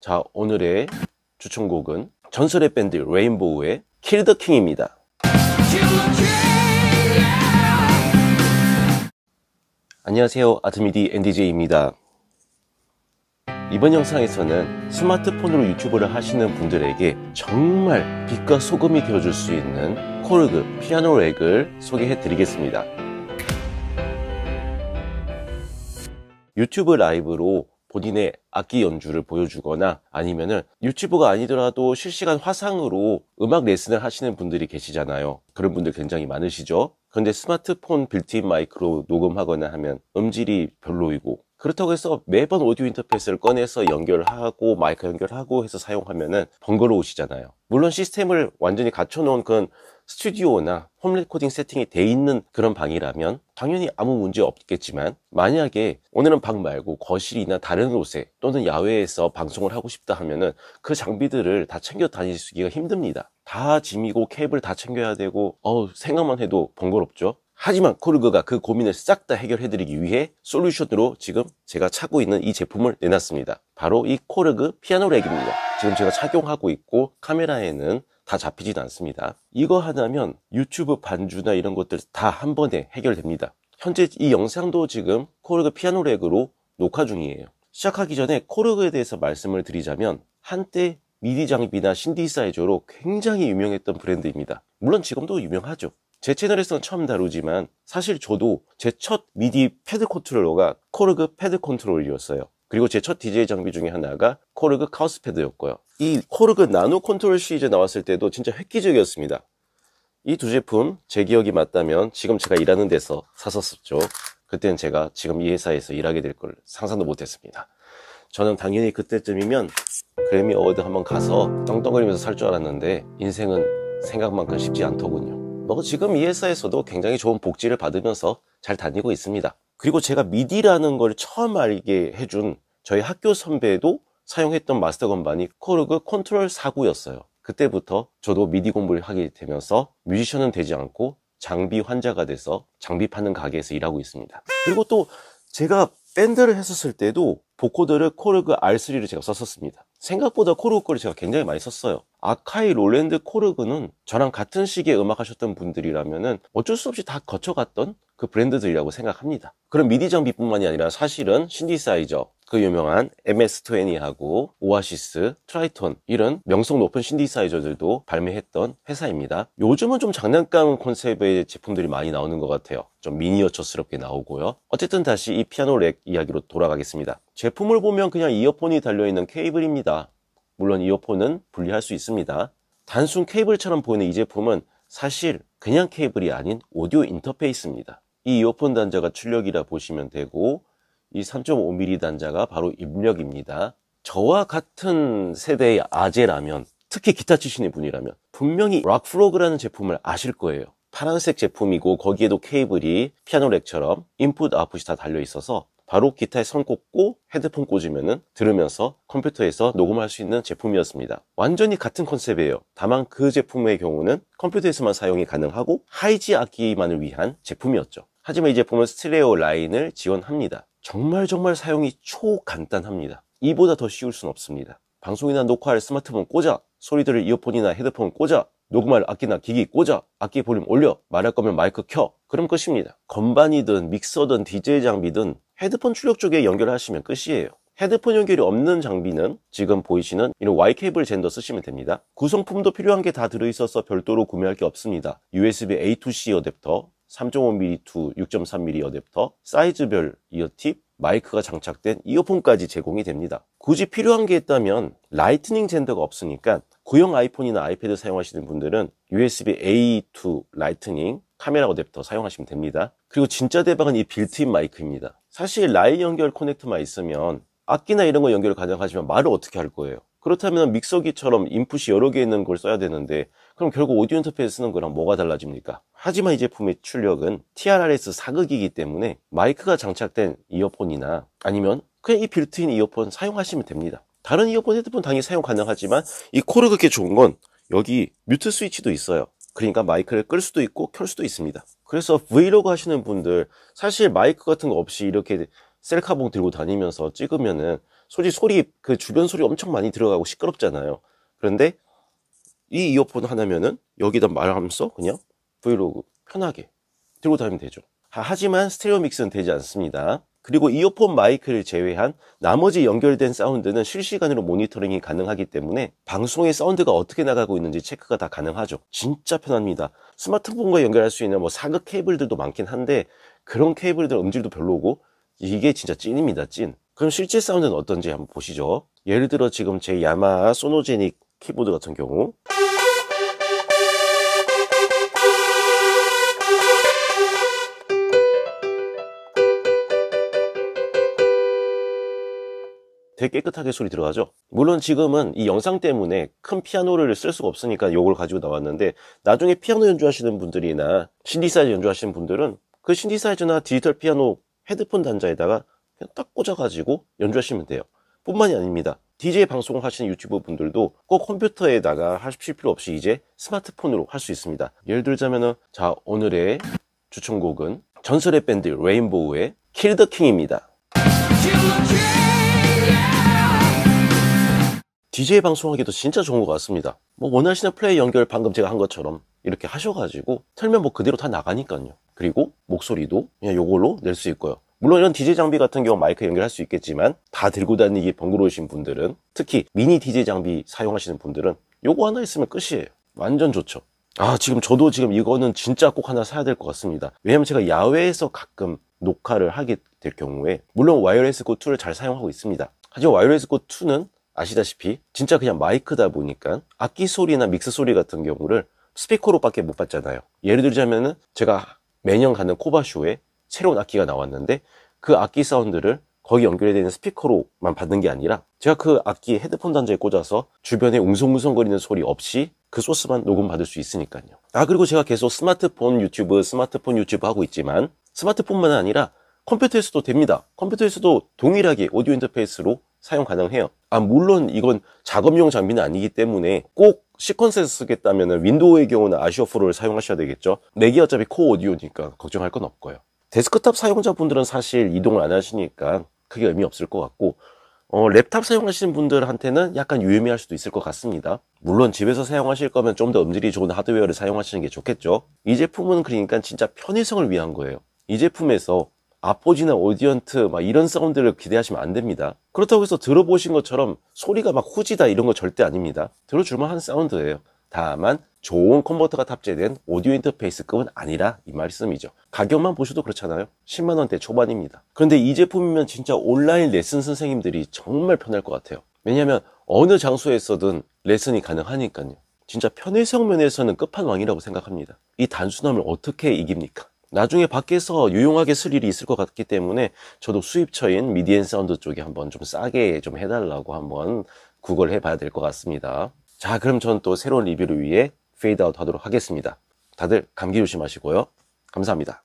자 오늘의 추천곡은 전설의 밴드 레인보우의 킬더 킹입니다 안녕하세요 아트미디 NDJ입니다 이번 영상에서는 스마트폰으로 유튜브를 하시는 분들에게 정말 빛과 소금이 되어줄 수 있는 코르그 피아노 렉을 소개해 드리겠습니다 유튜브 라이브로 본인의 악기 연주를 보여주거나 아니면은 유튜브가 아니더라도 실시간 화상으로 음악 레슨을 하시는 분들이 계시잖아요. 그런 분들 굉장히 많으시죠? 그런데 스마트폰 빌트인 마이크로 녹음하거나 하면 음질이 별로이고 그렇다고 해서 매번 오디오 인터페이스를 꺼내서 연결하고 마이크 연결하고 해서 사용하면은 번거로우시잖아요. 물론 시스템을 완전히 갖춰놓은 그런 스튜디오나 홈 레코딩 세팅이 돼 있는 그런 방이라면 당연히 아무 문제 없겠지만 만약에 오늘은 방 말고 거실이나 다른 곳에 또는 야외에서 방송을 하고 싶다 하면은 그 장비들을 다 챙겨 다니기가 힘듭니다. 다 짐이고 케이블 다 챙겨야 되고 어 생각만 해도 번거롭죠. 하지만 코르그가 그 고민을 싹 다 해결해드리기 위해 솔루션으로 지금 제가 찾고 있는 이 제품을 내놨습니다. 바로 이 코르그 피아노 렉입니다. 지금 제가 착용하고 있고 카메라에는 다 잡히지도 않습니다. 이거 하나면 유튜브 반주나 이런 것들 다 한 번에 해결됩니다. 현재 이 영상도 지금 코르그 피아노렉으로 녹화 중이에요. 시작하기 전에 코르그에 대해서 말씀을 드리자면 한때 미디 장비나 신디사이저로 굉장히 유명했던 브랜드입니다. 물론 지금도 유명하죠. 제 채널에서는 처음 다루지만 사실 저도 제 첫 미디 패드 컨트롤러가 코르그 패드 컨트롤이었어요. 그리고 제 첫 DJ 장비 중에 하나가 코르그 카우스패드였고요. 이 코르그 나노 컨트롤 시리즈 나왔을 때도 진짜 획기적이었습니다. 이 두 제품 제 기억이 맞다면 지금 제가 일하는 데서 사 샀었죠. 그때는 제가 지금 이 회사에서 일하게 될 걸 상상도 못했습니다. 저는 당연히 그때쯤이면 그래미 어워드 한번 가서 떵떵거리면서 살 줄 알았는데 인생은 생각만큼 쉽지 않더군요. 뭐 지금 이 회사에서도 굉장히 좋은 복지를 받으면서 잘 다니고 있습니다. 그리고 제가 미디라는 걸 처음 알게 해준 저희 학교 선배도 사용했던 마스터 건반이 코르그 컨트롤 49였어요. 그때부터 저도 미디 공부를 하게 되면서 뮤지션은 되지 않고 장비 환자가 돼서 장비 파는 가게에서 일하고 있습니다. 그리고 또 제가 밴드를 했었을 때도 보코드를 코르그 R3를 제가 썼었습니다. 생각보다 코르그 거를 제가 굉장히 많이 썼어요. 아카이 롤랜드 코르그는 저랑 같은 시기에 음악 하셨던 분들이라면 어쩔 수 없이 다 거쳐갔던 그 브랜드들이라고 생각합니다. 그런 미디 장비뿐만이 아니라 사실은 신디사이저, 그 유명한 MS-20하고 오아시스, 트라이톤 이런 명성 높은 신디사이저들도 발매했던 회사입니다. 요즘은 좀 장난감 콘셉트의 제품들이 많이 나오는 것 같아요. 좀 미니어처스럽게 나오고요. 어쨌든 다시 이 피아노 렉 이야기로 돌아가겠습니다. 제품을 보면 그냥 이어폰이 달려있는 케이블입니다. 물론 이어폰은 분리할 수 있습니다. 단순 케이블처럼 보이는 이 제품은 사실 그냥 케이블이 아닌 오디오 인터페이스입니다. 이 이어폰 단자가 출력이라 보시면 되고 이 3.5mm 단자가 바로 입력입니다. 저와 같은 세대의 아재라면 특히 기타 치시는 분이라면 분명히 락프로그라는 제품을 아실 거예요. 파란색 제품이고 거기에도 케이블이 피아노 렉처럼 인풋 아웃풋이 다 달려 있어서 바로 기타에 손 꽂고 헤드폰 꽂으면 들으면서 컴퓨터에서 녹음할 수 있는 제품이었습니다. 완전히 같은 컨셉이에요. 다만 그 제품의 경우는 컴퓨터에서만 사용이 가능하고 하이지 악기만을 위한 제품이었죠. 하지만 이 제품은 스트레오 라인을 지원합니다. 정말 정말 사용이 초간단합니다. 이보다 더 쉬울 순 없습니다. 방송이나 녹화할 스마트폰 꽂아, 소리 들을 이어폰이나 헤드폰 꽂아, 녹음할 악기나 기기 꽂아, 악기 볼륨 올려, 말할 거면 마이크 켜. 그럼 끝입니다. 건반이든 믹서든 DJ 장비든 헤드폰 출력 쪽에 연결하시면 끝이에요. 헤드폰 연결이 없는 장비는 지금 보이시는 이런 Y 케이블 젠더 쓰시면 됩니다. 구성품도 필요한 게 다 들어있어서 별도로 구매할 게 없습니다. USB a to c 어댑터, 3.5mm 투 6.3mm 어댑터, 사이즈별 이어팁, 마이크가 장착된 이어폰까지 제공이 됩니다. 굳이 필요한 게 있다면 라이트닝 젠더가 없으니까 구형 아이폰이나 아이패드 사용하시는 분들은 USB A2 라이트닝 카메라 어댑터 사용하시면 됩니다. 그리고 진짜 대박은 이 빌트인 마이크입니다. 사실 라인 연결 코넥트만 있으면 악기나 이런 거 연결 가능하지만 말을 어떻게 할 거예요? 그렇다면 믹서기처럼 인풋이 여러 개 있는 걸 써야 되는데 그럼 결국 오디오 인터페이스 쓰는 거랑 뭐가 달라집니까? 하지만 이 제품의 출력은 TRRS 4극이기 때문에 마이크가 장착된 이어폰이나 아니면 그냥 이 빌트인 이어폰 사용하시면 됩니다. 다른 이어폰 헤드폰 당연히 사용 가능하지만 이 코르 그게 좋은 건 여기 뮤트 스위치도 있어요. 그러니까 마이크를 끌 수도 있고 켤 수도 있습니다. 그래서 브이로그 하시는 분들 사실 마이크 같은 거 없이 이렇게 셀카봉 들고 다니면서 찍으면은 솔직히 소리 그 주변 소리 엄청 많이 들어가고 시끄럽잖아요. 그런데 이 이어폰 하나면은 여기다 말하면서 그냥 브이로그 편하게 들고 다니면 되죠. 하지만 스테레오 믹스는 되지 않습니다. 그리고 이어폰 마이크를 제외한 나머지 연결된 사운드는 실시간으로 모니터링이 가능하기 때문에 방송의 사운드가 어떻게 나가고 있는지 체크가 다 가능하죠. 진짜 편합니다. 스마트폰과 연결할 수 있는 뭐 사극 케이블들도 많긴 한데 그런 케이블들 음질도 별로고 이게 진짜 찐입니다. 찐. 그럼 실제 사운드는 어떤지 한번 보시죠. 예를 들어 지금 제 야마하 소노제닉 키보드 같은 경우 되게 깨끗하게 소리 들어가죠 물론 지금은 이 영상 때문에 큰 피아노를 쓸 수가 없으니까 이걸 가지고 나왔는데 나중에 피아노 연주하시는 분들이나 신디사이즈 연주하시는 분들은 그 신디사이즈나 디지털 피아노 헤드폰 단자에다가 그냥 딱 꽂아가지고 연주하시면 돼요. 뿐만이 아닙니다. DJ 방송을 하시는 유튜버 분들도 꼭 컴퓨터에다가 하실 필요 없이 이제 스마트폰으로 할 수 있습니다. 예를 들자면은 자 오늘의 추천곡은 전설의 밴드 레인보우의 킬더 킹입니다. DJ 방송하기도 진짜 좋은 것 같습니다. 뭐 원하시는 플레이 연결 방금 제가 한 것처럼 이렇게 하셔가지고 틀면 뭐 그대로 다 나가니까요. 그리고 목소리도 그냥 요걸로 낼 수 있고요. 물론 이런 DJ 장비 같은 경우 마이크 연결할 수 있겠지만 다 들고 다니기 번거로우신 분들은 특히 미니 DJ 장비 사용하시는 분들은 요거 하나 있으면 끝이에요 완전 좋죠 아 지금 저도 지금 이거는 진짜 꼭 하나 사야 될 것 같습니다 왜냐면 제가 야외에서 가끔 녹화를 하게 될 경우에 물론 와이어리스 고2를 잘 사용하고 있습니다 하지만 와이어리스 고2는 아시다시피 진짜 그냥 마이크다 보니까 악기 소리나 믹스 소리 같은 경우를 스피커로 밖에 못봤잖아요 예를 들자면은 제가 매년 가는 코바쇼에 새로운 악기가 나왔는데 그 악기 사운드를 거기 연결되어 이 있는 스피커로만 받는 게 아니라 제가 그 악기 헤드폰 단자에 꽂아서 주변에 웅성웅성거리는 소리 없이 그 소스만 녹음받을 수 있으니까요. 아 그리고 제가 계속 스마트폰 유튜브 스마트폰 유튜브 하고 있지만 스마트폰만 아니라 컴퓨터에서도 됩니다. 컴퓨터에서도 동일하게 오디오 인터페이스로 사용 가능해요. 아 물론 이건 작업용 장비는 아니기 때문에 꼭 시퀀스에서 쓰겠다면 윈도우의 경우는 아시오 프로를 사용하셔야 되겠죠. 내기 네 어차피 코 오디오니까 걱정할 건 없고요. 데스크탑 사용자분들은 사실 이동을 안 하시니까 크게 의미 없을 것 같고 어, 랩탑 사용하시는 분들한테는 약간 유의미할 수도 있을 것 같습니다 물론 집에서 사용하실 거면 좀 더 음질이 좋은 하드웨어를 사용하시는 게 좋겠죠 이 제품은 그러니까 진짜 편의성을 위한 거예요 이 제품에서 아포지나 오디언트 막 이런 사운드를 기대하시면 안 됩니다 그렇다고 해서 들어보신 것처럼 소리가 막 후지다 이런 거 절대 아닙니다 들어줄만한 사운드예요 다만 좋은 컨버터가 탑재된 오디오 인터페이스급은 아니라 이 말씀이죠. 가격만 보셔도 그렇잖아요. 10만원대 초반입니다. 그런데 이 제품이면 진짜 온라인 레슨 선생님들이 정말 편할 것 같아요. 왜냐하면 어느 장소에서든 레슨이 가능하니까요. 진짜 편의성 면에서는 끝판왕이라고 생각합니다. 이 단순함을 어떻게 이깁니까? 나중에 밖에서 유용하게 쓸 일이 있을 것 같기 때문에 저도 수입처인 미디앤 사운드 쪽에 한번 좀 싸게 좀 해달라고 한번 구걸 해봐야 될 것 같습니다. 자 그럼 전 또 새로운 리뷰를 위해 페이드아웃 하도록 하겠습니다. 다들 감기 조심하시고요. 감사합니다.